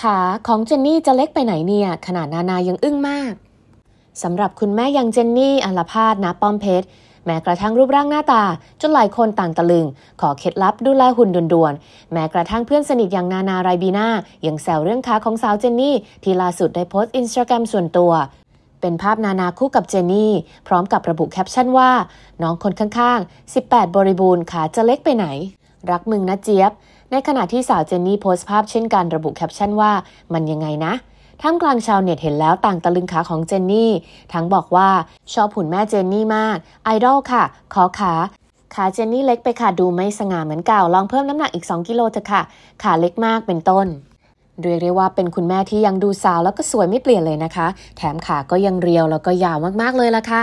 ขาของเจนนี่จะเล็กไปไหนเนี่ย ขนาดนานายังอึ้งมากสำหรับคุณแม่ยังเจนนี่อัลพาดนะป้อมเพชร แม้กระทั่งรูปร่างหน้าตา จนหลายคนต่างตะลึง ขอเคล็ดลับดูแลหุ่นด่วนๆแม้กระทั่งเพื่อนสนิทอย่างนานาไรบีนายังแซวเรื่องขาของสาวเจนนี่ ที่ล่าสุดได้โพสต์อินสตาแกรมส่วนตัว เป็นภาพนานาคู่กับเจนนี่พร้อมกับระบุแคปชั่นว่า น้องคนข้างๆ 18 บริบูรณ์ขาจะเล็กไปไหนรักมึงนะเจี๊ยบ ในขณะที่สาวเจนนี่โพสต์ภาพเช่นกันระบุแคปชั่นว่า มันยังไงนะท่ามกลางชาวเน็ตเห็นแล้วต่างตะลึงขาของเจนนี่ ทั้งบอกว่าชอบหุ่นแม่เจนนี่มาก ไอดอลค่ะ ขอขา ขาเจนนี่เล็กไปค่ะ ดูไม่สง่าเหมือนเก่าลองเพิ่มน้ำหนักอีก 2 กิโลเถอะค่ะ ขาเล็กมากเป็นต้นเรียกได้ว่าเป็นคุณแม่ที่ยังดูสาวแล้วก็สวยไม่เปลี่ยนเลยนะคะ แถมขาก็ยังเรียวแล้วก็ยาวมากๆเลยล่ะค่ะ